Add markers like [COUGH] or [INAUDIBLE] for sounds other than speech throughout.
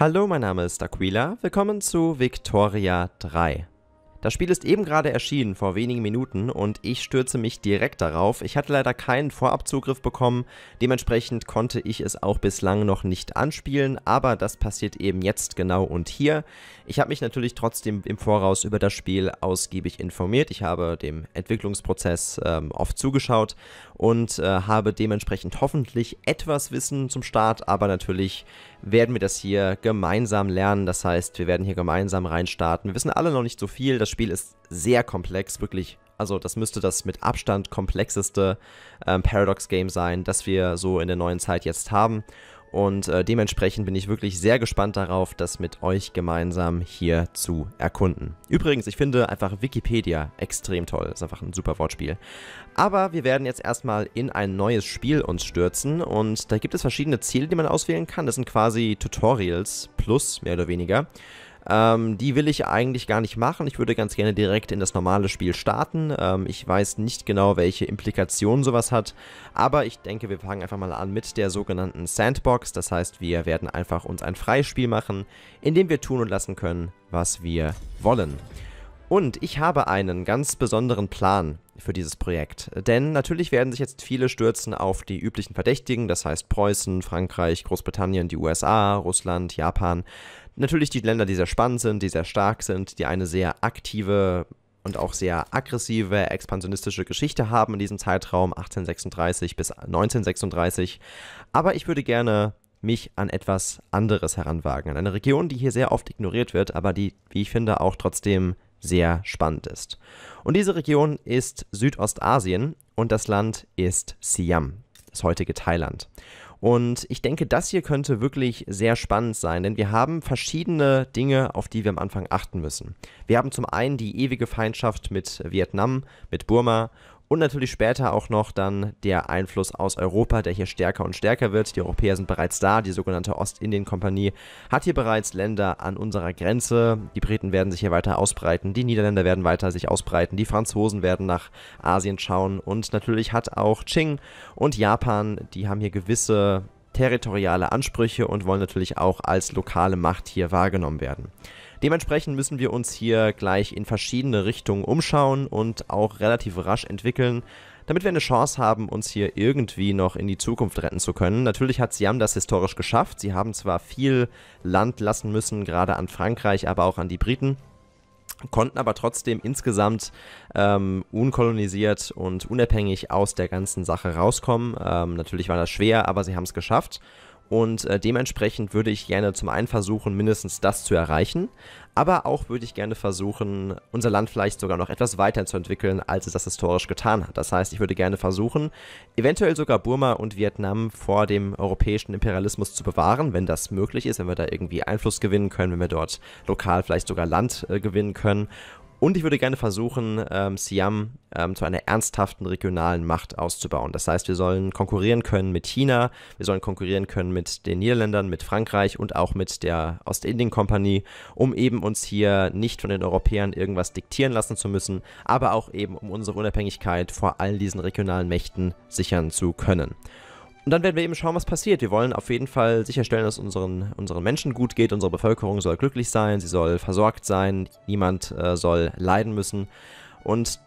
Hallo, mein Name ist Aquila. Willkommen zu Victoria 3. Das Spiel ist eben gerade erschienen, vor wenigen Minuten, und ich stürze mich direkt darauf. Ich hatte leider keinen Vorabzugriff bekommen, dementsprechend konnte ich es auch bislang noch nicht anspielen, aber das passiert eben jetzt genau und hier. Ich habe mich natürlich trotzdem im Voraus über das Spiel ausgiebig informiert. Ich habe dem Entwicklungsprozess ähm, oft zugeschaut und äh, habe dementsprechend hoffentlich etwas Wissen zum Start, aber natürlich werden wir das hier gemeinsam lernen. Das heißt, wir werden hier gemeinsam reinstarten. Wir wissen alle noch nicht so viel, das das Spiel ist sehr komplex, wirklich. Also das müsste das mit Abstand komplexeste ähm, Paradox-Game sein, das wir so in der neuen Zeit jetzt haben. Und äh, dementsprechend bin ich wirklich sehr gespannt darauf, das mit euch gemeinsam hier zu erkunden. Übrigens, ich finde einfach Wikipedia extrem toll. Ist einfach ein super Wortspiel. Aber wir werden jetzt erstmal in ein neues Spiel uns stürzen. Und da gibt es verschiedene Ziele, die man auswählen kann. Das sind quasi Tutorials plus, mehr oder weniger. Ähm, die will ich eigentlich gar nicht machen. Ich würde ganz gerne direkt in das normale Spiel starten. Ähm, ich weiß nicht genau, welche Implikationen sowas hat, aber ich denke, wir fangen einfach mal an mit der sogenannten Sandbox. Das heißt, wir werden einfach uns ein Freispiel machen, in dem wir tun und lassen können, was wir wollen. Und ich habe einen ganz besonderen Plan für dieses Projekt. Denn natürlich werden sich jetzt viele stürzen auf die üblichen Verdächtigen, das heißt Preußen, Frankreich, Großbritannien, die USA, Russland, Japan natürlich die Länder, die sehr spannend sind, die sehr stark sind, die eine sehr aktive und auch sehr aggressive expansionistische Geschichte haben in diesem Zeitraum 1836 bis 1936. Aber ich würde gerne mich an etwas anderes heranwagen, an eine Region, die hier sehr oft ignoriert wird, aber die, wie ich finde, auch trotzdem sehr spannend ist. Und diese Region ist Südostasien und das Land ist Siam, das heutige Thailand. Und ich denke, das hier könnte wirklich sehr spannend sein, denn wir haben verschiedene Dinge, auf die wir am Anfang achten müssen. Wir haben zum einen die ewige Feindschaft mit Vietnam, mit Burma und natürlich später auch noch dann der Einfluss aus Europa, der hier stärker und stärker wird. Die Europäer sind bereits da. Die sogenannte Ostindien-Kompanie hat hier bereits Länder an unserer Grenze. Die Briten werden sich hier weiter ausbreiten. Die Niederländer werden weiter sich ausbreiten. Die Franzosen werden nach Asien schauen. Und natürlich hat auch Qing und Japan, die haben hier gewisse territoriale Ansprüche und wollen natürlich auch als lokale Macht hier wahrgenommen werden. Dementsprechend müssen wir uns hier gleich in verschiedene Richtungen umschauen und auch relativ rasch entwickeln, damit wir eine Chance haben, uns hier irgendwie noch in die Zukunft retten zu können. Natürlich hat Siam das historisch geschafft. Sie haben zwar viel Land lassen müssen, gerade an Frankreich, aber auch an die Briten konnten aber trotzdem insgesamt ähm, unkolonisiert und unabhängig aus der ganzen Sache rauskommen. Ähm, natürlich war das schwer, aber sie haben es geschafft. Und äh, dementsprechend würde ich gerne zum einen versuchen, mindestens das zu erreichen, aber auch würde ich gerne versuchen, unser Land vielleicht sogar noch etwas weiter zu entwickeln, als es das historisch getan hat. Das heißt, ich würde gerne versuchen, eventuell sogar Burma und Vietnam vor dem europäischen Imperialismus zu bewahren, wenn das möglich ist, wenn wir da irgendwie Einfluss gewinnen können, wenn wir dort lokal vielleicht sogar Land äh, gewinnen können und ich würde gerne versuchen, ähm, Siam ähm, zu einer ernsthaften regionalen Macht auszubauen. Das heißt, wir sollen konkurrieren können mit China, wir sollen konkurrieren können mit den Niederländern, mit Frankreich und auch mit der Ostindien-Kompanie, um eben uns hier nicht von den Europäern irgendwas diktieren lassen zu müssen, aber auch eben um unsere Unabhängigkeit vor all diesen regionalen Mächten sichern zu können. Und dann werden wir eben schauen, was passiert. Wir wollen auf jeden Fall sicherstellen, dass unseren, unseren Menschen gut geht. Unsere Bevölkerung soll glücklich sein, sie soll versorgt sein, niemand äh, soll leiden müssen. Und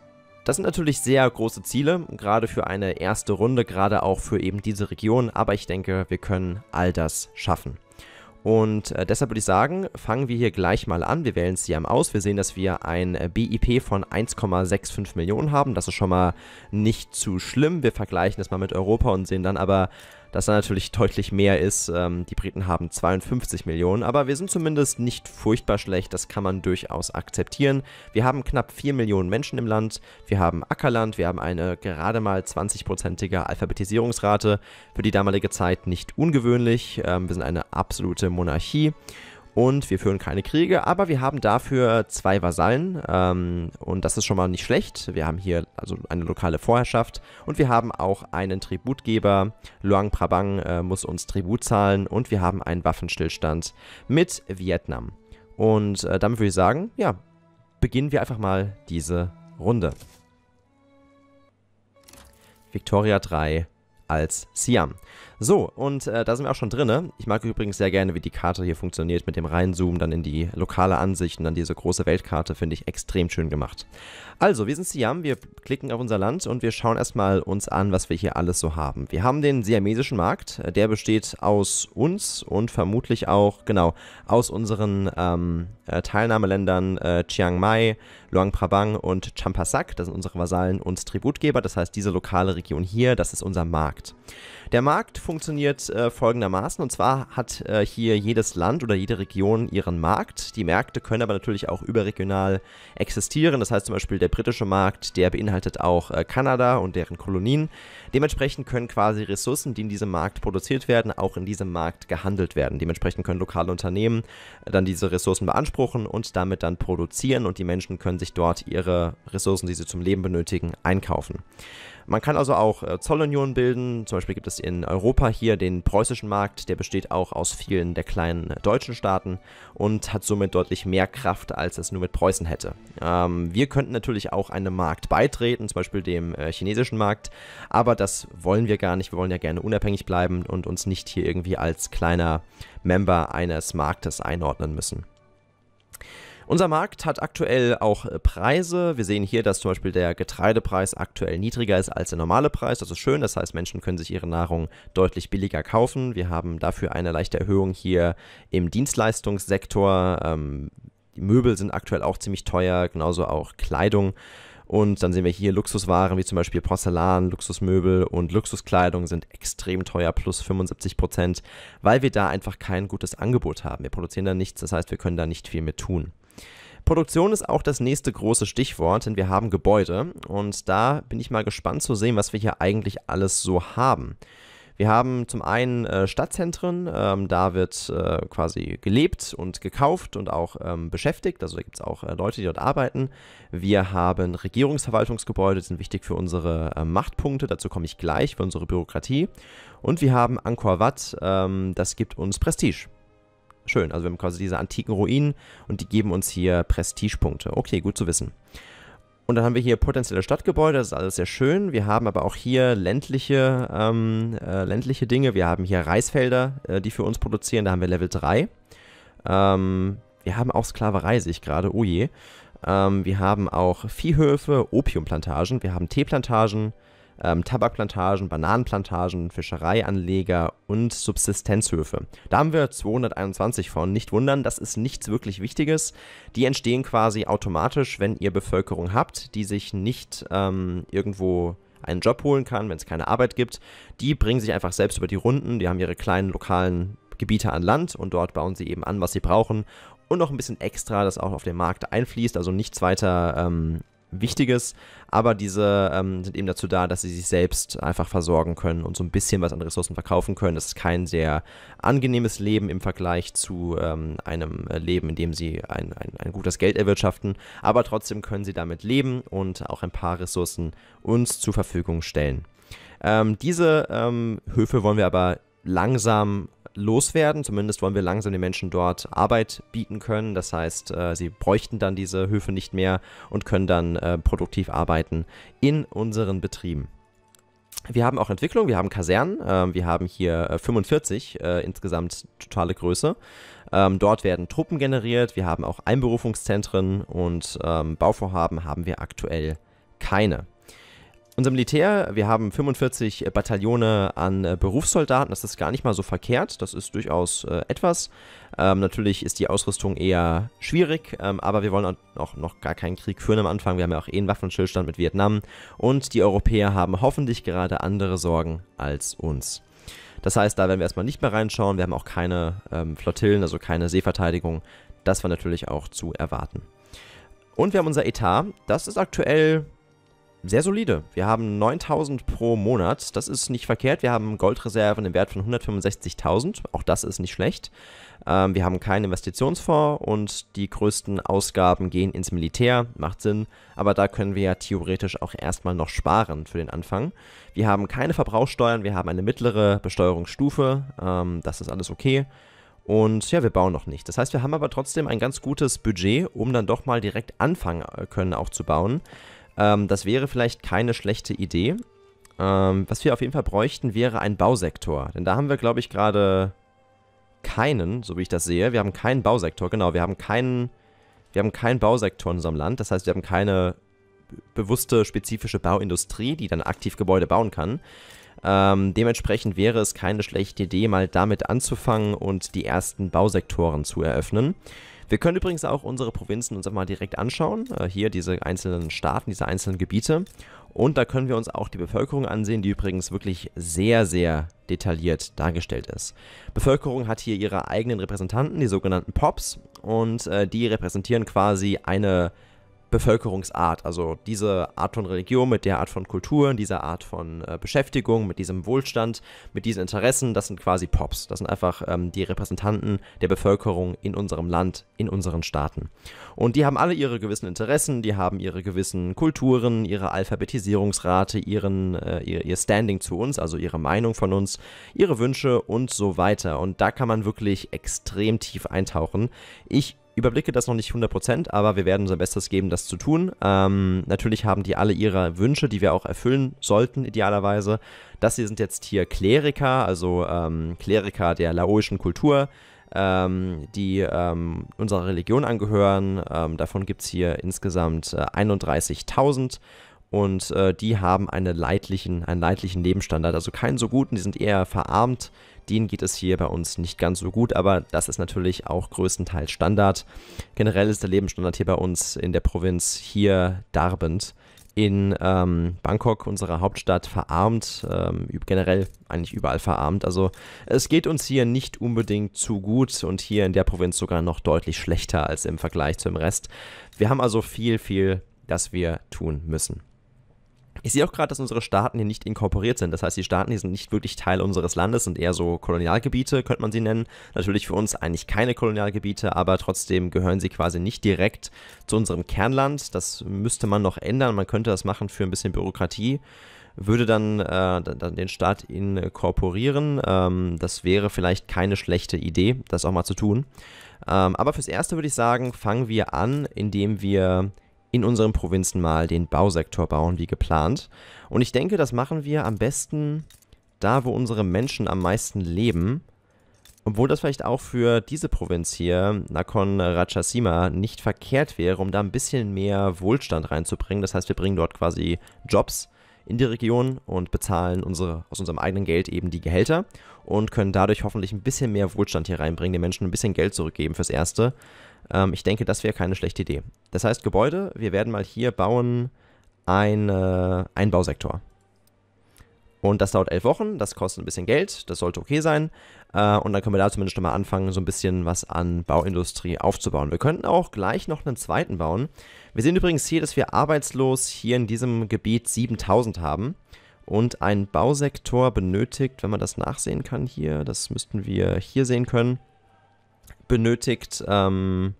das sind natürlich sehr große Ziele, gerade für eine erste Runde, gerade auch für eben diese Region. Aber ich denke, wir können all das schaffen. Und äh, deshalb würde ich sagen, fangen wir hier gleich mal an. Wir wählen Siam aus. Wir sehen, dass wir ein äh, BIP von 1,65 Millionen haben. Das ist schon mal nicht zu schlimm. Wir vergleichen das mal mit Europa und sehen dann aber dass da natürlich deutlich mehr ist. Ähm, die Briten haben 52 Millionen, aber wir sind zumindest nicht furchtbar schlecht, das kann man durchaus akzeptieren. Wir haben knapp 4 Millionen Menschen im Land, wir haben Ackerland, wir haben eine gerade mal 20-prozentige Alphabetisierungsrate, für die damalige Zeit nicht ungewöhnlich. Ähm, wir sind eine absolute Monarchie. Und wir führen keine Kriege, aber wir haben dafür zwei Vasallen. Ähm, und das ist schon mal nicht schlecht. Wir haben hier also eine lokale Vorherrschaft. Und wir haben auch einen Tributgeber. Luang Prabang äh, muss uns Tribut zahlen. Und wir haben einen Waffenstillstand mit Vietnam. Und äh, damit würde ich sagen, ja, beginnen wir einfach mal diese Runde. Victoria 3 als Siam. So, und äh, da sind wir auch schon drin. Ich mag übrigens sehr gerne, wie die Karte hier funktioniert mit dem Reinzoomen, dann in die lokale Ansicht und dann diese große Weltkarte, finde ich extrem schön gemacht. Also, wir sind Siam, wir klicken auf unser Land und wir schauen erstmal uns an, was wir hier alles so haben. Wir haben den siamesischen Markt, äh, der besteht aus uns und vermutlich auch, genau, aus unseren ähm, äh, Teilnahmeländern äh, Chiang Mai, Luang Prabang und Champasak, das sind unsere Vasallen und Tributgeber, das heißt diese lokale Region hier, das ist unser Markt. Der Markt funktioniert funktioniert äh, folgendermaßen. Und zwar hat äh, hier jedes Land oder jede Region ihren Markt. Die Märkte können aber natürlich auch überregional existieren. Das heißt zum Beispiel der britische Markt, der beinhaltet auch äh, Kanada und deren Kolonien. Dementsprechend können quasi Ressourcen, die in diesem Markt produziert werden, auch in diesem Markt gehandelt werden. Dementsprechend können lokale Unternehmen äh, dann diese Ressourcen beanspruchen und damit dann produzieren und die Menschen können sich dort ihre Ressourcen, die sie zum Leben benötigen, einkaufen. Man kann also auch äh, Zollunionen bilden. Zum Beispiel gibt es in Europa hier den preußischen Markt, der besteht auch aus vielen der kleinen deutschen Staaten und hat somit deutlich mehr Kraft, als es nur mit Preußen hätte. Ähm, wir könnten natürlich auch einem Markt beitreten, zum Beispiel dem äh, chinesischen Markt, aber das wollen wir gar nicht. Wir wollen ja gerne unabhängig bleiben und uns nicht hier irgendwie als kleiner Member eines Marktes einordnen müssen. Unser Markt hat aktuell auch äh, Preise. Wir sehen hier, dass zum Beispiel der Getreidepreis aktuell niedriger ist als der normale Preis. Das ist schön. Das heißt, Menschen können sich ihre Nahrung deutlich billiger kaufen. Wir haben dafür eine leichte Erhöhung hier im Dienstleistungssektor. Ähm, die Möbel sind aktuell auch ziemlich teuer, genauso auch Kleidung. Und dann sehen wir hier Luxuswaren wie zum Beispiel Porzellan, Luxusmöbel und Luxuskleidung sind extrem teuer, plus 75 Prozent, weil wir da einfach kein gutes Angebot haben. Wir produzieren da nichts, das heißt, wir können da nicht viel mehr tun. Produktion ist auch das nächste große Stichwort, denn wir haben Gebäude und da bin ich mal gespannt zu sehen, was wir hier eigentlich alles so haben. Wir haben zum einen äh, Stadtzentren, ähm, da wird äh, quasi gelebt und gekauft und auch ähm, beschäftigt, also da gibt es auch äh, Leute, die dort arbeiten. Wir haben Regierungsverwaltungsgebäude, die sind wichtig für unsere Machtpunkte, dazu komme ich gleich, für unsere Bürokratie. Und wir haben Angkor Wat, ähm, das gibt uns Prestige schön. Also wir haben quasi diese antiken Ruinen und die geben uns hier Prestigepunkte. Okay, gut zu wissen. Und dann haben wir hier potenzielle Stadtgebäude, das ist alles sehr schön. Wir haben aber auch hier ländliche, ähm, äh, ländliche Dinge. Wir haben hier Reisfelder, äh, die für uns produzieren. Da haben wir Level 3. Ähm, wir haben auch Sklaverei, sehe ich gerade. Oh je. Ähm, wir haben auch Viehhöfe, Opiumplantagen. Wir haben Teeplantagen ähm, Tabakplantagen, Bananenplantagen, Fischereianleger und Subsistenzhöfe. Da haben wir 221 von. Nicht wundern, das ist nichts wirklich Wichtiges. Die entstehen quasi automatisch, wenn ihr Bevölkerung habt, die sich nicht ähm, irgendwo einen Job holen kann, wenn es keine Arbeit gibt. Die bringen sich einfach selbst über die Runden, die haben ihre kleinen lokalen Gebiete an Land und dort bauen sie eben an, was sie brauchen. Und noch ein bisschen extra, das auch auf den Markt einfließt, also nichts weiter ähm, Wichtiges, aber diese ähm, sind eben dazu da, dass sie sich selbst einfach versorgen können und so ein bisschen was an Ressourcen verkaufen können. Das ist kein sehr angenehmes Leben im Vergleich zu ähm, einem äh, Leben, in dem sie ein, ein, ein gutes Geld erwirtschaften, aber trotzdem können sie damit leben und auch ein paar Ressourcen uns zur Verfügung stellen. Ähm, diese ähm, Höfe wollen wir aber langsam loswerden. Zumindest wollen wir langsam den Menschen dort Arbeit bieten können. Das heißt, äh, sie bräuchten dann diese Höfe nicht mehr und können dann äh, produktiv arbeiten in unseren Betrieben. Wir haben auch Entwicklung, wir haben Kasernen, äh, wir haben hier 45 äh, äh, insgesamt totale Größe. Ähm, dort werden Truppen generiert, wir haben auch Einberufungszentren und ähm, Bauvorhaben haben wir aktuell keine unser Militär, wir haben 45 äh, Bataillone an äh, Berufssoldaten, das ist gar nicht mal so verkehrt, das ist durchaus äh, etwas. Ähm, natürlich ist die Ausrüstung eher schwierig, ähm, aber wir wollen auch noch, noch gar keinen Krieg führen am Anfang, wir haben ja auch eh einen Waffenstillstand mit Vietnam und die Europäer haben hoffentlich gerade andere Sorgen als uns. Das heißt, da werden wir erstmal nicht mehr reinschauen, wir haben auch keine ähm, Flottillen, also keine Seeverteidigung, das war natürlich auch zu erwarten. Und wir haben unser Etat, das ist aktuell sehr solide. Wir haben 9000 pro Monat. Das ist nicht verkehrt. Wir haben Goldreserven im Wert von 165.000. Auch das ist nicht schlecht. Ähm, wir haben keinen Investitionsfonds und die größten Ausgaben gehen ins Militär. Macht Sinn. Aber da können wir ja theoretisch auch erstmal noch sparen für den Anfang. Wir haben keine Verbrauchsteuern. Wir haben eine mittlere Besteuerungsstufe. Ähm, das ist alles okay. Und ja, wir bauen noch nicht. Das heißt, wir haben aber trotzdem ein ganz gutes Budget, um dann doch mal direkt anfangen äh, können, auch zu bauen. Ähm, das wäre vielleicht keine schlechte Idee. Ähm, was wir auf jeden Fall bräuchten, wäre ein Bausektor. Denn da haben wir, glaube ich, gerade keinen, so wie ich das sehe. Wir haben keinen Bausektor, genau. Wir haben keinen, wir haben keinen Bausektor in unserem Land. Das heißt, wir haben keine bewusste, spezifische Bauindustrie, die dann aktiv Gebäude bauen kann. Ähm, dementsprechend wäre es keine schlechte Idee, mal damit anzufangen und die ersten Bausektoren zu eröffnen. Wir können übrigens auch unsere Provinzen uns einmal direkt anschauen. Äh, hier diese einzelnen Staaten, diese einzelnen Gebiete. Und da können wir uns auch die Bevölkerung ansehen, die übrigens wirklich sehr, sehr detailliert dargestellt ist. Bevölkerung hat hier ihre eigenen Repräsentanten, die sogenannten Pops. Und äh, die repräsentieren quasi eine Bevölkerungsart, also diese Art von Religion mit der Art von Kultur, dieser Art von äh, Beschäftigung, mit diesem Wohlstand, mit diesen Interessen, das sind quasi Pops. Das sind einfach ähm, die Repräsentanten der Bevölkerung in unserem Land, in unseren Staaten. Und die haben alle ihre gewissen Interessen, die haben ihre gewissen Kulturen, ihre Alphabetisierungsrate, ihren, äh, ihr, ihr Standing zu uns, also ihre Meinung von uns, ihre Wünsche und so weiter. Und da kann man wirklich extrem tief eintauchen. Ich überblicke das noch nicht 100%, aber wir werden unser Bestes geben, das zu tun. Ähm, natürlich haben die alle ihre Wünsche, die wir auch erfüllen sollten, idealerweise. Das hier sind jetzt hier Kleriker, also ähm, Kleriker der laoischen Kultur, ähm, die ähm, unserer Religion angehören. Ähm, davon gibt es hier insgesamt äh, 31.000 und äh, die haben eine leidlichen, einen leidlichen Lebensstandard, also keinen so guten, die sind eher verarmt, denen geht es hier bei uns nicht ganz so gut, aber das ist natürlich auch größtenteils Standard. Generell ist der Lebensstandard hier bei uns in der Provinz hier darbend. In ähm, Bangkok, unserer Hauptstadt, verarmt, ähm, generell eigentlich überall verarmt. Also es geht uns hier nicht unbedingt zu gut und hier in der Provinz sogar noch deutlich schlechter als im Vergleich zum Rest. Wir haben also viel, viel, das wir tun müssen. Ich sehe auch gerade, dass unsere Staaten hier nicht inkorporiert sind. Das heißt, die Staaten hier sind nicht wirklich Teil unseres Landes, sind eher so Kolonialgebiete, könnte man sie nennen. Natürlich für uns eigentlich keine Kolonialgebiete, aber trotzdem gehören sie quasi nicht direkt zu unserem Kernland. Das müsste man noch ändern. Man könnte das machen für ein bisschen Bürokratie würde dann, äh, dann, den Staat inkorporieren. Ähm, das wäre vielleicht keine schlechte Idee, das auch mal zu tun. Ähm, aber fürs Erste würde ich sagen, fangen wir an, indem wir in unseren Provinzen mal den Bausektor bauen wie geplant. Und ich denke, das machen wir am besten da, wo unsere Menschen am meisten leben. Obwohl das vielleicht auch für diese Provinz hier, Nakhon Ratchasima, nicht verkehrt wäre, um da ein bisschen mehr Wohlstand reinzubringen. Das heißt, wir bringen dort quasi Jobs in die Region und bezahlen unsere, aus unserem eigenen Geld eben die Gehälter und können dadurch hoffentlich ein bisschen mehr Wohlstand hier reinbringen, den Menschen ein bisschen Geld zurückgeben fürs Erste. Ähm, ich denke, das wäre keine schlechte Idee. Das heißt, Gebäude, wir werden mal hier bauen eine, einen Bausektor. Und das dauert elf Wochen, das kostet ein bisschen Geld, das sollte okay sein. Äh, und dann können wir da zumindest schon mal anfangen, so ein bisschen was an Bauindustrie aufzubauen. Wir könnten auch gleich noch einen zweiten bauen. Wir sehen übrigens hier, dass wir arbeitslos hier in diesem Gebiet 7000 haben. Und ein Bausektor benötigt, wenn man das nachsehen kann hier, das müssten wir hier sehen können, benötigt, ähm,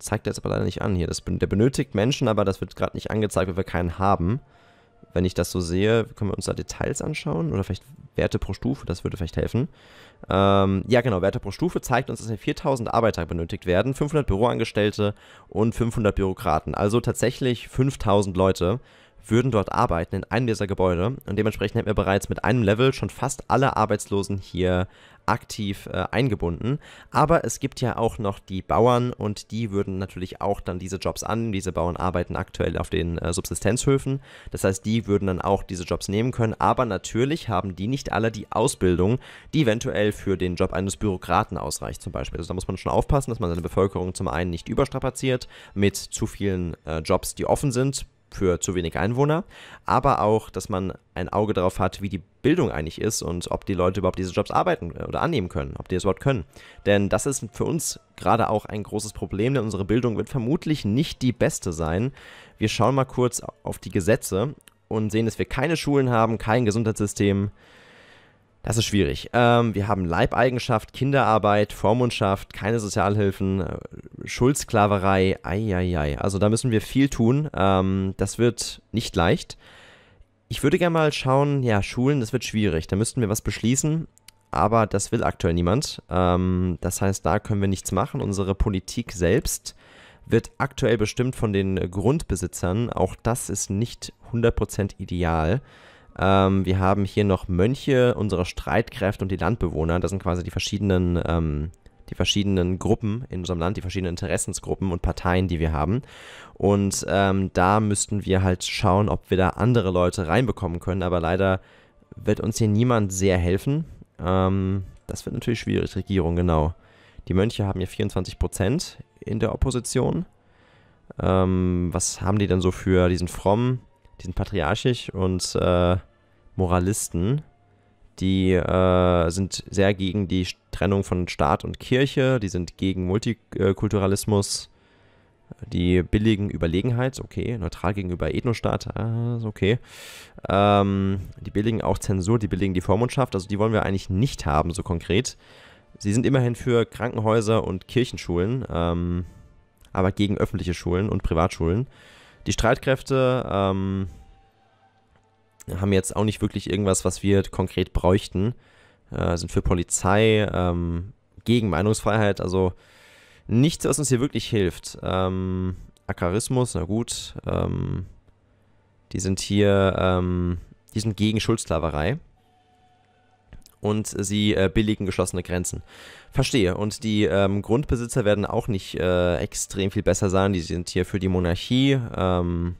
zeigt er jetzt aber leider nicht an hier. Das, der benötigt Menschen, aber das wird gerade nicht angezeigt, weil wir keinen haben. Wenn ich das so sehe, können wir uns da Details anschauen oder vielleicht Werte pro Stufe, das würde vielleicht helfen. Ähm, ja genau, Werte pro Stufe zeigt uns, dass hier 4000 Arbeiter benötigt werden, 500 Büroangestellte und 500 Bürokraten. Also tatsächlich 5000 Leute würden dort arbeiten in einem dieser Gebäude und dementsprechend hätten wir bereits mit einem Level schon fast alle Arbeitslosen hier aktiv äh, eingebunden. Aber es gibt ja auch noch die Bauern und die würden natürlich auch dann diese Jobs annehmen. Diese Bauern arbeiten aktuell auf den äh, Subsistenzhöfen. Das heißt, die würden dann auch diese Jobs nehmen können. Aber natürlich haben die nicht alle die Ausbildung, die eventuell für den Job eines Bürokraten ausreicht zum Beispiel. Also da muss man schon aufpassen, dass man seine Bevölkerung zum einen nicht überstrapaziert mit zu vielen äh, Jobs, die offen sind, für zu wenig Einwohner, aber auch, dass man ein Auge darauf hat, wie die Bildung eigentlich ist und ob die Leute überhaupt diese Jobs arbeiten äh, oder annehmen können, ob die das überhaupt können. Denn das ist für uns gerade auch ein großes Problem, denn unsere Bildung wird vermutlich nicht die beste sein. Wir schauen mal kurz auf die Gesetze und sehen, dass wir keine Schulen haben, kein Gesundheitssystem, das ist schwierig. Ähm, wir haben Leibeigenschaft, Kinderarbeit, Vormundschaft, keine Sozialhilfen, äh, Schuldsklaverei. ei. Also da müssen wir viel tun. Ähm, das wird nicht leicht. Ich würde gerne mal schauen, ja, Schulen, das wird schwierig. Da müssten wir was beschließen. Aber das will aktuell niemand. Ähm, das heißt, da können wir nichts machen. Unsere Politik selbst wird aktuell bestimmt von den Grundbesitzern. Auch das ist nicht 100% ideal. Ähm, wir haben hier noch Mönche, unsere Streitkräfte und die Landbewohner. Das sind quasi die verschiedenen, ähm, die verschiedenen Gruppen in unserem Land, die verschiedenen Interessensgruppen und Parteien, die wir haben. Und ähm, da müssten wir halt schauen, ob wir da andere Leute reinbekommen können. Aber leider wird uns hier niemand sehr helfen. Ähm, das wird natürlich schwierig, Regierung, genau. Die Mönche haben hier 24 in der Opposition. Ähm, was haben die denn so für diesen frommen? die sind patriarchisch und äh, Moralisten. Die äh, sind sehr gegen die Trennung von Staat und Kirche, die sind gegen Multikulturalismus, die billigen Überlegenheit, okay, neutral gegenüber Ethnostaat, ah, okay. Ähm, die billigen auch Zensur, die billigen die Vormundschaft, also die wollen wir eigentlich nicht haben, so konkret. Sie sind immerhin für Krankenhäuser und Kirchenschulen, ähm, aber gegen öffentliche Schulen und Privatschulen. Die Streitkräfte ähm, haben jetzt auch nicht wirklich irgendwas, was wir konkret bräuchten. Äh, sind für Polizei, ähm, gegen Meinungsfreiheit, also nichts, was uns hier wirklich hilft. Ähm, Akarismus, na gut. Ähm, die sind hier, ähm, die sind gegen Schuldsklaverei und sie äh, billigen geschlossene Grenzen. Verstehe. Und die ähm, Grundbesitzer werden auch nicht äh, extrem viel besser sein. Die sind hier für die Monarchie. Ähm,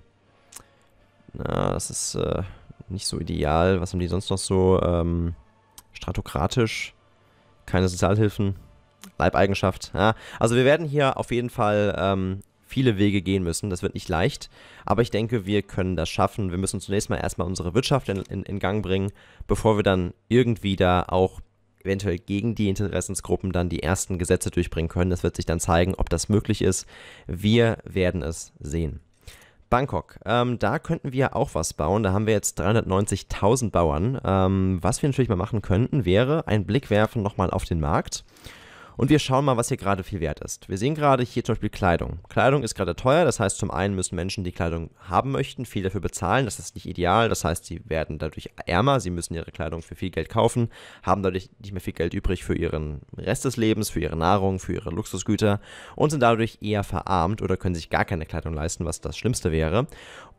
na, das ist äh, nicht so ideal. Was haben die sonst noch so? Ähm, stratokratisch. Keine Sozialhilfen. Leibeigenschaft. Ja. Also wir werden hier auf jeden Fall ähm, viele Wege gehen müssen. Das wird nicht leicht, aber ich denke, wir können das schaffen. Wir müssen zunächst mal erstmal unsere Wirtschaft in, in, in Gang bringen, bevor wir dann irgendwie da auch eventuell gegen die Interessensgruppen dann die ersten Gesetze durchbringen können. Das wird sich dann zeigen, ob das möglich ist. Wir werden es sehen. Bangkok, ähm, da könnten wir auch was bauen. Da haben wir jetzt 390.000 Bauern. Ähm, was wir natürlich mal machen könnten, wäre einen Blick werfen nochmal auf den Markt. Und wir schauen mal, was hier gerade viel wert ist. Wir sehen gerade hier zum Beispiel Kleidung. Kleidung ist gerade teuer, das heißt, zum einen müssen Menschen, die Kleidung haben möchten, viel dafür bezahlen. Das ist nicht ideal, das heißt, sie werden dadurch ärmer, sie müssen ihre Kleidung für viel Geld kaufen, haben dadurch nicht mehr viel Geld übrig für ihren Rest des Lebens, für ihre Nahrung, für ihre Luxusgüter und sind dadurch eher verarmt oder können sich gar keine Kleidung leisten, was das Schlimmste wäre.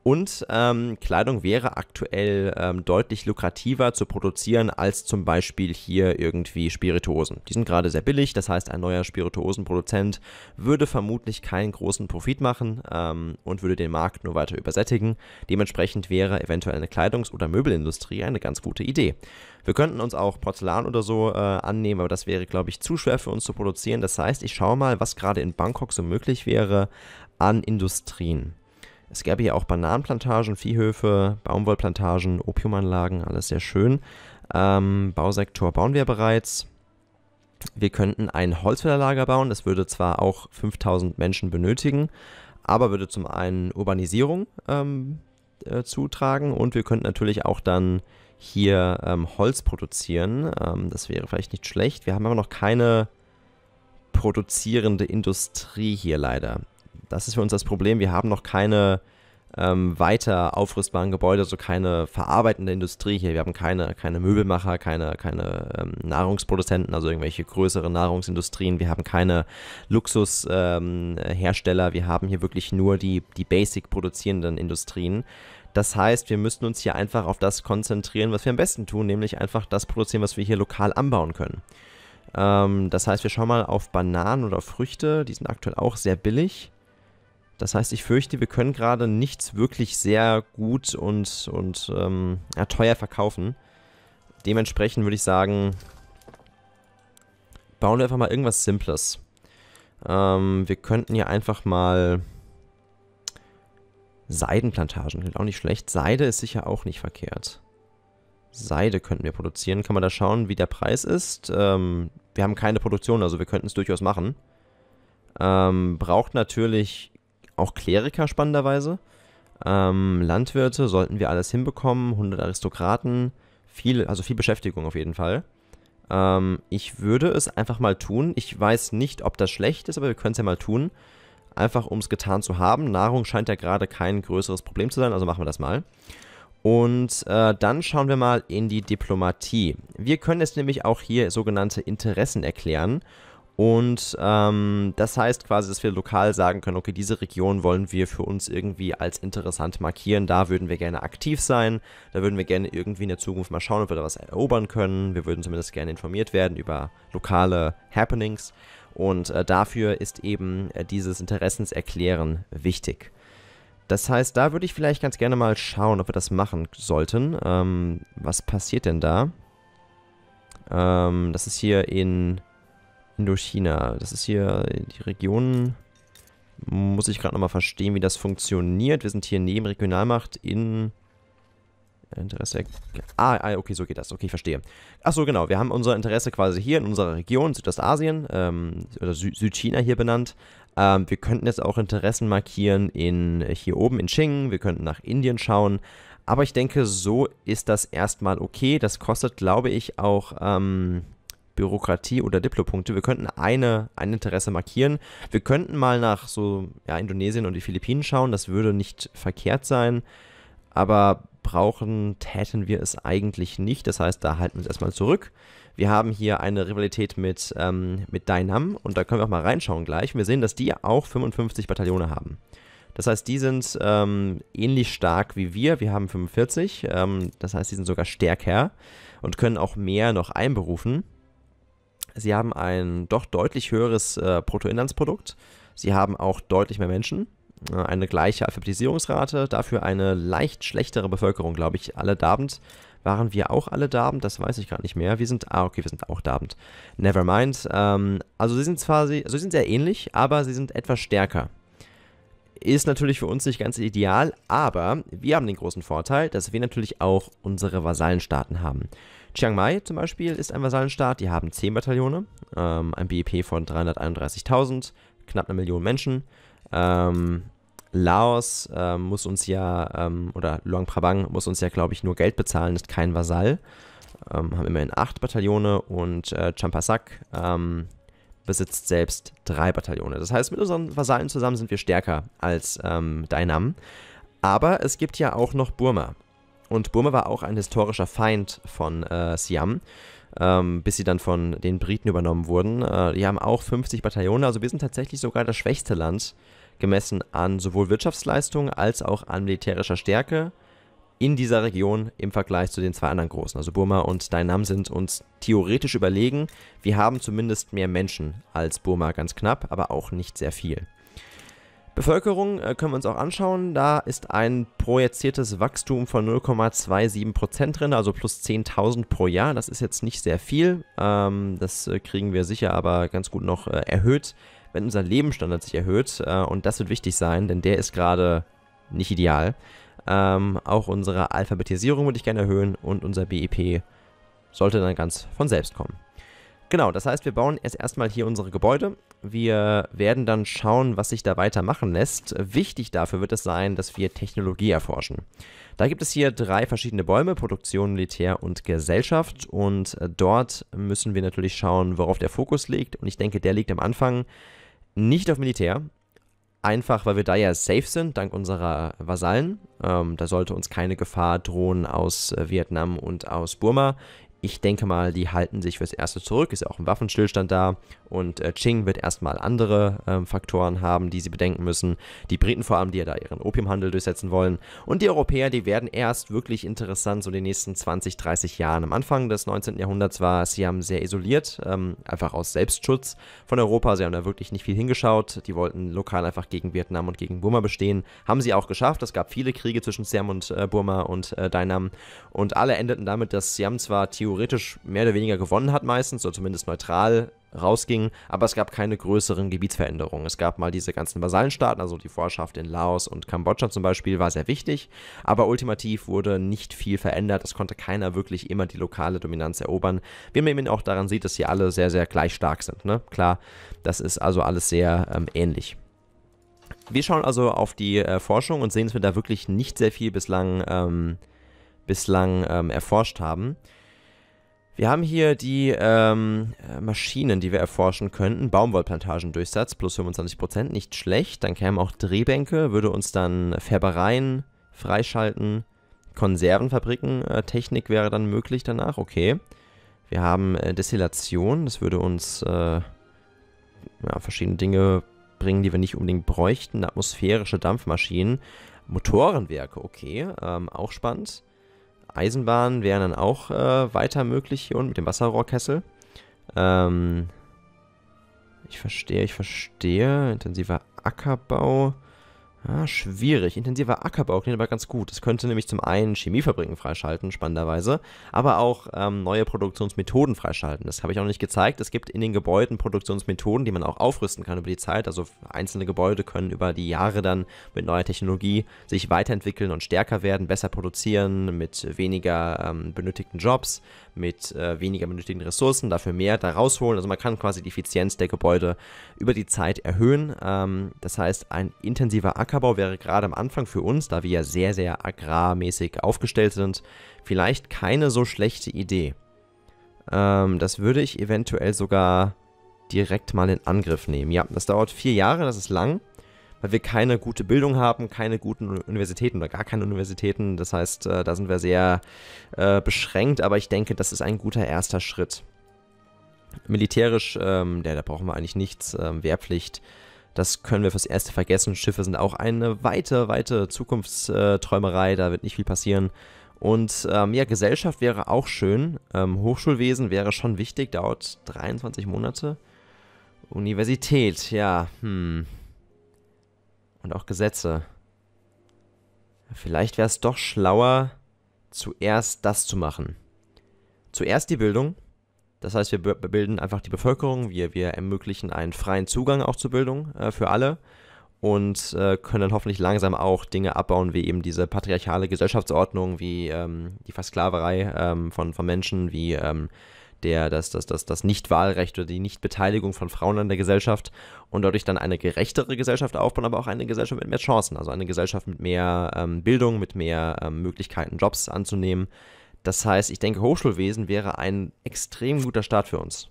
Und ähm, Kleidung wäre aktuell ähm, deutlich lukrativer zu produzieren als zum Beispiel hier irgendwie Spirituosen. Die sind gerade sehr billig, das heißt, ein neuer Spirituosenproduzent würde vermutlich keinen großen Profit machen ähm, und würde den Markt nur weiter übersättigen. Dementsprechend wäre eventuell eine Kleidungs- oder Möbelindustrie eine ganz gute Idee. Wir könnten uns auch Porzellan oder so äh, annehmen, aber das wäre, glaube ich, zu schwer für uns zu produzieren. Das heißt, ich schaue mal, was gerade in Bangkok so möglich wäre an Industrien. Es gäbe hier auch Bananenplantagen, Viehhöfe, Baumwollplantagen, Opiumanlagen, alles sehr schön. Ähm, Bausektor bauen wir bereits. Wir könnten ein Holzfällerlager bauen, das würde zwar auch 5000 Menschen benötigen, aber würde zum einen Urbanisierung ähm, äh, zutragen und wir könnten natürlich auch dann hier ähm, Holz produzieren. Ähm, das wäre vielleicht nicht schlecht. Wir haben aber noch keine produzierende Industrie hier leider. Das ist für uns das Problem. Wir haben noch keine ähm, weiter aufrüstbaren Gebäude, also keine verarbeitende Industrie hier. Wir haben keine, keine Möbelmacher, keine, keine ähm, Nahrungsproduzenten, also irgendwelche größeren Nahrungsindustrien. Wir haben keine Luxushersteller. Ähm, wir haben hier wirklich nur die, die basic produzierenden Industrien. Das heißt, wir müssen uns hier einfach auf das konzentrieren, was wir am besten tun, nämlich einfach das produzieren, was wir hier lokal anbauen können. Ähm, das heißt, wir schauen mal auf Bananen oder Früchte. Die sind aktuell auch sehr billig. Das heißt, ich fürchte, wir können gerade nichts wirklich sehr gut und, und ähm, ja, teuer verkaufen. Dementsprechend würde ich sagen, bauen wir einfach mal irgendwas Simples. Ähm, wir könnten hier einfach mal Seidenplantagen, klingt auch nicht schlecht. Seide ist sicher auch nicht verkehrt. Seide könnten wir produzieren. Kann man da schauen, wie der Preis ist? Ähm, wir haben keine Produktion, also wir könnten es durchaus machen. Ähm, braucht natürlich auch Kleriker spannenderweise. Ähm, Landwirte sollten wir alles hinbekommen, 100 Aristokraten, viel, also viel Beschäftigung auf jeden Fall. Ähm, ich würde es einfach mal tun. Ich weiß nicht, ob das schlecht ist, aber wir können es ja mal tun. Einfach um es getan zu haben. Nahrung scheint ja gerade kein größeres Problem zu sein, also machen wir das mal. Und äh, dann schauen wir mal in die Diplomatie. Wir können jetzt nämlich auch hier sogenannte Interessen erklären. Und ähm, das heißt quasi, dass wir lokal sagen können, okay, diese Region wollen wir für uns irgendwie als interessant markieren, da würden wir gerne aktiv sein, da würden wir gerne irgendwie in der Zukunft mal schauen, ob wir da was erobern können, wir würden zumindest gerne informiert werden über lokale Happenings und äh, dafür ist eben äh, dieses Interessenserklären wichtig. Das heißt, da würde ich vielleicht ganz gerne mal schauen, ob wir das machen sollten. Ähm, was passiert denn da? Ähm, das ist hier in Indochina. Das ist hier die Region. Muss ich gerade nochmal verstehen, wie das funktioniert. Wir sind hier neben Regionalmacht in... Interesse... Ah, ah okay, so geht das. Okay, ich verstehe. Achso, genau. Wir haben unser Interesse quasi hier in unserer Region, Südostasien, ähm, oder Sü Südchina hier benannt. Ähm, wir könnten jetzt auch Interessen markieren in hier oben in Qing. Wir könnten nach Indien schauen. Aber ich denke, so ist das erstmal okay. Das kostet, glaube ich, auch... Ähm, Bürokratie oder Diplopunkte. Wir könnten eine, ein Interesse markieren. Wir könnten mal nach so ja, Indonesien und die Philippinen schauen. Das würde nicht verkehrt sein. Aber brauchen täten wir es eigentlich nicht. Das heißt, da halten wir uns erstmal zurück. Wir haben hier eine Rivalität mit, ähm, mit Dynam und da können wir auch mal reinschauen gleich. Wir sehen, dass die auch 55 Bataillone haben. Das heißt, die sind ähm, ähnlich stark wie wir. Wir haben 45. Ähm, das heißt, die sind sogar stärker und können auch mehr noch einberufen. Sie haben ein doch deutlich höheres äh, Bruttoinlandsprodukt. Sie haben auch deutlich mehr Menschen, äh, eine gleiche Alphabetisierungsrate, dafür eine leicht schlechtere Bevölkerung, glaube ich. Alle Dabend waren wir auch alle Dabend, das weiß ich gerade nicht mehr. Wir sind, ah, okay, wir sind auch Dabend. Nevermind. Ähm, also sie sind zwar, also sie sind sehr ähnlich, aber sie sind etwas stärker. Ist natürlich für uns nicht ganz ideal, aber wir haben den großen Vorteil, dass wir natürlich auch unsere Vasallenstaaten haben. Chiang Mai zum Beispiel ist ein Vasallenstaat, die haben 10 Bataillone, ähm, ein BIP von 331.000, knapp eine Million Menschen. Ähm, Laos ähm, muss uns ja, ähm, oder Luang Prabang muss uns ja, glaube ich, nur Geld bezahlen, ist kein Vasall. Ähm, haben immerhin 8 Bataillone und äh, Champasak ähm, besitzt selbst 3 Bataillone. Das heißt, mit unseren Vasallen zusammen sind wir stärker als ähm, Dainam. Aber es gibt ja auch noch Burma. Und Burma war auch ein historischer Feind von äh, Siam. Ähm, bis sie dann von den Briten übernommen wurden. Äh, die haben auch 50 Bataillone, also wir sind tatsächlich sogar das schwächste Land, gemessen an sowohl Wirtschaftsleistung als auch an militärischer Stärke in dieser Region im Vergleich zu den zwei anderen großen. Also Burma und Dainam sind uns theoretisch überlegen. Wir haben zumindest mehr Menschen als Burma ganz knapp, aber auch nicht sehr viel. Bevölkerung äh, können wir uns auch anschauen. Da ist ein projiziertes Wachstum von 0,27% drin, also plus 10.000 pro Jahr. Das ist jetzt nicht sehr viel. Ähm, das äh, kriegen wir sicher aber ganz gut noch äh, erhöht, wenn unser Lebensstandard sich erhöht. und das wird wichtig sein, denn der ist gerade nicht ideal. Ähm, auch unsere Alphabetisierung würde ich gerne erhöhen und unser BIP e sollte dann ganz von selbst kommen. Genau, das heißt, wir bauen erst erstmal hier unsere Gebäude. Wir werden dann schauen, was sich da weiter machen lässt. Wichtig dafür wird es sein, dass wir Technologie erforschen. Da gibt es hier drei verschiedene Bäume, Produktion, Militär und Gesellschaft. Und äh, dort müssen wir natürlich schauen, worauf der Fokus liegt. Und ich denke, der liegt am Anfang nicht auf Militär, einfach, weil wir da ja safe sind, dank unserer Vasallen. Ähm, da sollte uns keine Gefahr drohen aus äh, Vietnam und aus Burma. Ich denke mal, die halten sich fürs Erste zurück, ist ja auch ein Waffenstillstand da und äh, Qing wird erstmal andere ähm, Faktoren haben, die sie bedenken müssen. Die Briten vor allem, die ja da ihren Opiumhandel durchsetzen wollen und die Europäer, die werden erst wirklich interessant so in den nächsten 20, 30 Jahren. Am Anfang des 19. Jahrhunderts war Siam sehr isoliert, ähm, einfach aus Selbstschutz von Europa. Sie haben da wirklich nicht viel hingeschaut. Die wollten lokal einfach gegen Vietnam und gegen Burma bestehen. Haben sie auch geschafft. Es gab viele Kriege zwischen Siam und äh, Burma und äh, Dainam und alle endeten damit, dass Siam zwar theoretisch theoretisch mehr oder weniger gewonnen hat meistens, oder zumindest neutral rausging, aber es gab keine größeren Gebietsveränderungen. Es gab mal diese ganzen Vasallenstaaten, also die Vorherrschaft in Laos und Kambodscha zum Beispiel war sehr wichtig, aber ultimativ wurde nicht viel verändert. Es konnte keiner wirklich immer die lokale Dominanz erobern, wie man eben auch daran sieht, dass sie alle sehr, sehr gleich stark sind. Ne? Klar, das ist also alles sehr ähm, ähnlich. Wir schauen also auf die äh, Forschung und sehen, dass wir da wirklich nicht sehr viel bislang, ähm, bislang ähm, erforscht haben. Wir haben hier die ähm, äh, Maschinen, die wir erforschen könnten. Baumwollplantagendurchsatz plus 25%, nicht schlecht. Dann kämen auch Drehbänke, würde uns dann Färbereien freischalten. Konservenfabriken, äh, Technik wäre dann möglich danach, okay. Wir haben äh, Destillation, das würde uns äh, ja, verschiedene Dinge bringen, die wir nicht unbedingt bräuchten. Atmosphärische Dampfmaschinen, Motorenwerke, okay, ähm, auch spannend. Eisenbahnen wären dann auch äh, weiter möglich hier unten mit dem Wasserrohrkessel. Ähm, ich verstehe, ich verstehe. Intensiver Ackerbau. Ah, schwierig. Intensiver Ackerbau klingt aber ganz gut. Das könnte nämlich zum einen Chemiefabriken freischalten, spannenderweise, aber auch ähm, neue Produktionsmethoden freischalten. Das habe ich auch nicht gezeigt. Es gibt in den Gebäuden Produktionsmethoden, die man auch aufrüsten kann über die Zeit. Also einzelne Gebäude können über die Jahre dann mit neuer Technologie sich weiterentwickeln und stärker werden, besser produzieren, mit weniger ähm, benötigten Jobs, mit äh, weniger benötigten Ressourcen, dafür mehr da rausholen. Also man kann quasi die Effizienz der Gebäude über die Zeit erhöhen. Ähm, das heißt, ein intensiver Ackerbau Ackerbau wäre gerade am Anfang für uns, da wir ja sehr, sehr agrarmäßig aufgestellt sind, vielleicht keine so schlechte Idee. Ähm, das würde ich eventuell sogar direkt mal in Angriff nehmen. Ja, das dauert vier Jahre, das ist lang, weil wir keine gute Bildung haben, keine guten Universitäten oder gar keine Universitäten. Das heißt, äh, da sind wir sehr äh, beschränkt, aber ich denke, das ist ein guter erster Schritt. Militärisch, ähm, ja, da brauchen wir eigentlich nichts. Ähm, Wehrpflicht das können wir fürs Erste vergessen. Schiffe sind auch eine weite, weite Zukunftsträumerei. Da wird nicht viel passieren. Und ähm, ja, Gesellschaft wäre auch schön. Ähm, Hochschulwesen wäre schon wichtig. Dauert 23 Monate. Universität, ja, hm. Und auch Gesetze. Vielleicht wäre es doch schlauer, zuerst das zu machen. Zuerst die Bildung, das heißt, wir bilden einfach die Bevölkerung, wir, wir ermöglichen einen freien Zugang auch zur Bildung äh, für alle und äh, können dann hoffentlich langsam auch Dinge abbauen, wie eben diese patriarchale Gesellschaftsordnung, wie ähm, die Versklaverei ähm, von, von Menschen, wie ähm, der, das, das, das, das Nichtwahlrecht oder die Nichtbeteiligung von Frauen an der Gesellschaft und dadurch dann eine gerechtere Gesellschaft aufbauen, aber auch eine Gesellschaft mit mehr Chancen, also eine Gesellschaft mit mehr ähm, Bildung, mit mehr ähm, Möglichkeiten, Jobs anzunehmen, das heißt, ich denke, Hochschulwesen wäre ein extrem guter Start für uns.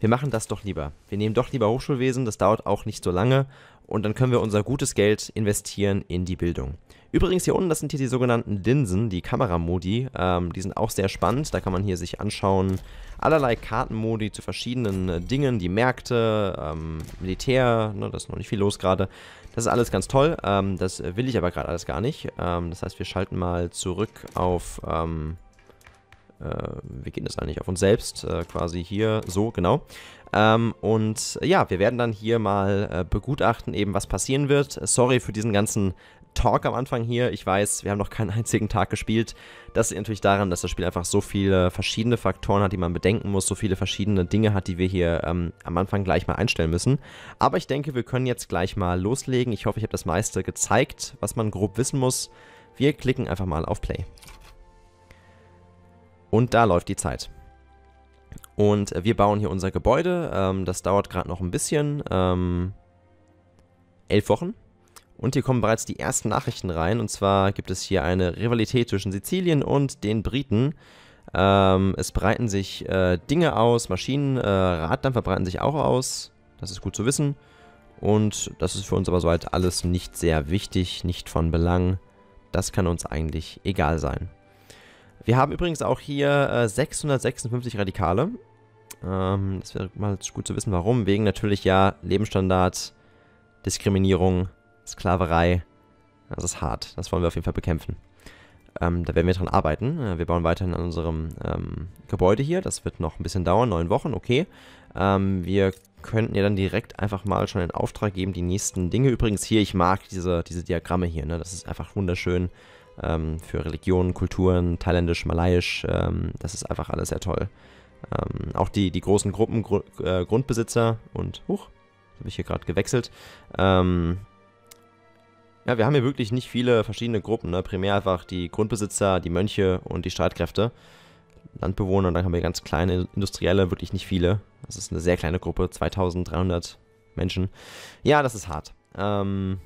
Wir machen das doch lieber. Wir nehmen doch lieber Hochschulwesen, das dauert auch nicht so lange und dann können wir unser gutes Geld investieren in die Bildung. Übrigens hier unten, das sind hier die sogenannten Linsen, die Kameramodi. Ähm, die sind auch sehr spannend. Da kann man hier sich anschauen allerlei Kartenmodi zu verschiedenen äh, Dingen, die Märkte, ähm, Militär, ne, da ist noch nicht viel los gerade. Das ist alles ganz toll. Ähm, das äh, will ich aber gerade alles gar nicht. Ähm, das heißt, wir schalten mal zurück auf... Ähm, äh, wir gehen das eigentlich auf uns selbst, äh, quasi hier so, genau. Ähm, und äh, ja, wir werden dann hier mal begutachten, eben was passieren wird. Sorry für diesen ganzen Talk am Anfang hier. Ich weiß, wir haben noch keinen [LAUGHS] einzigen Tag gespielt. Das liegt natürlich daran, dass das Spiel einfach so viele verschiedene Faktoren hat, die man bedenken muss, so viele verschiedene Dinge hat, die wir hier ähm, am Anfang gleich mal einstellen müssen. Aber ich denke, wir können jetzt gleich mal loslegen. Ich hoffe, ich habe das meiste gezeigt, was man grob wissen muss. Wir klicken einfach mal auf Play. Und da läuft die Zeit. Und äh, wir bauen hier unser Gebäude. Ähm, das dauert gerade noch ein bisschen. Ähm, elf Wochen. Und hier kommen bereits die ersten Nachrichten rein. Und zwar gibt es hier eine Rivalität zwischen Sizilien und den Briten. Ähm, es breiten sich äh, Dinge aus, Maschinen, äh, Raddampfer breiten sich auch aus. Das ist gut zu wissen. Und das ist für uns aber soweit alles nicht sehr wichtig, nicht von Belang. Das kann uns eigentlich egal sein. Wir haben übrigens auch hier äh, 656 Radikale. Ähm, das wäre mal gut zu wissen, warum. Wegen natürlich ja Lebensstandard, Diskriminierung, Sklaverei. Das ist hart. Das wollen wir auf jeden Fall bekämpfen. Ähm, da werden wir dran arbeiten. Äh, wir bauen weiterhin an unserem ähm, Gebäude hier. Das wird noch ein bisschen dauern, neun Wochen, okay. Ähm, wir könnten ja dann direkt einfach mal schon in Auftrag geben, die nächsten Dinge. Übrigens hier, ich mag diese, diese Diagramme hier, ne? Das ist einfach wunderschön ähm, für Religionen, Kulturen, thailändisch, malaiisch. Ähm, das ist einfach alles sehr toll. Ähm, auch die, die großen Gruppen, Gru äh, Grundbesitzer und, huch, habe ich hier gerade gewechselt. Ähm, ja, wir haben hier wirklich nicht viele verschiedene Gruppen. Ne? Primär einfach die Grundbesitzer, die Mönche und die Streitkräfte. Landbewohner und dann haben wir ganz kleine Industrielle, wirklich nicht viele. Das ist eine sehr kleine Gruppe, 2300 Menschen. Ja, das ist hart. Ähm,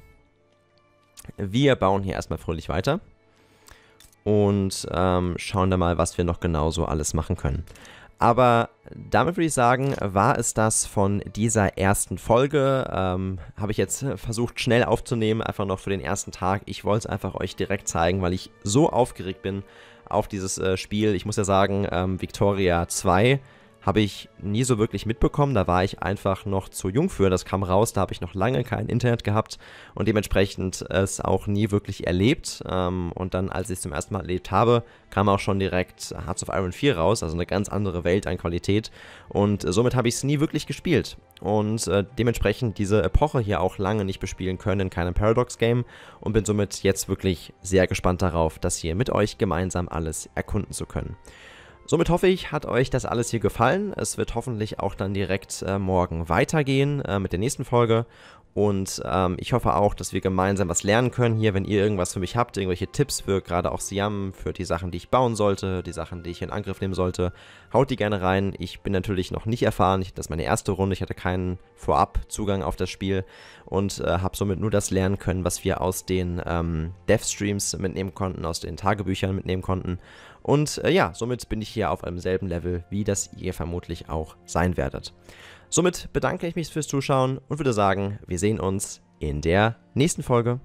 wir bauen hier erstmal fröhlich weiter und ähm, schauen da mal, was wir noch genau so alles machen können. Aber damit würde ich sagen, war es das von dieser ersten Folge. Ähm, Habe ich jetzt versucht, schnell aufzunehmen, einfach noch für den ersten Tag. Ich wollte es einfach euch direkt zeigen, weil ich so aufgeregt bin auf dieses äh, Spiel. Ich muss ja sagen, ähm, Victoria 2 habe ich nie so wirklich mitbekommen. Da war ich einfach noch zu jung für. Das kam raus, da habe ich noch lange kein Internet gehabt und dementsprechend es auch nie wirklich erlebt. Ähm, und dann, als ich es zum ersten Mal erlebt habe, kam auch schon direkt Hearts of Iron 4 raus, also eine ganz andere Welt an Qualität. Und somit habe ich es nie wirklich gespielt. Und äh, dementsprechend diese Epoche hier auch lange nicht bespielen können in keinem Paradox-Game und bin somit jetzt wirklich sehr gespannt darauf, das hier mit euch gemeinsam alles erkunden zu können. Somit hoffe ich, hat euch das alles hier gefallen. Es wird hoffentlich auch dann direkt äh, morgen weitergehen äh, mit der nächsten Folge. Und ähm, ich hoffe auch, dass wir gemeinsam was lernen können hier, wenn ihr irgendwas für mich habt, irgendwelche Tipps für gerade auch Siam, für die Sachen, die ich bauen sollte, die Sachen, die ich in Angriff nehmen sollte, haut die gerne rein. Ich bin natürlich noch nicht erfahren, ich, das ist meine erste Runde, ich hatte keinen Vorab-Zugang auf das Spiel und äh, habe somit nur das lernen können, was wir aus den ähm, Dev-Streams mitnehmen konnten, aus den Tagebüchern mitnehmen konnten und äh, ja, somit bin ich hier auf einem selben Level, wie das ihr vermutlich auch sein werdet. Somit bedanke ich mich fürs Zuschauen und würde sagen, wir sehen uns in der nächsten Folge.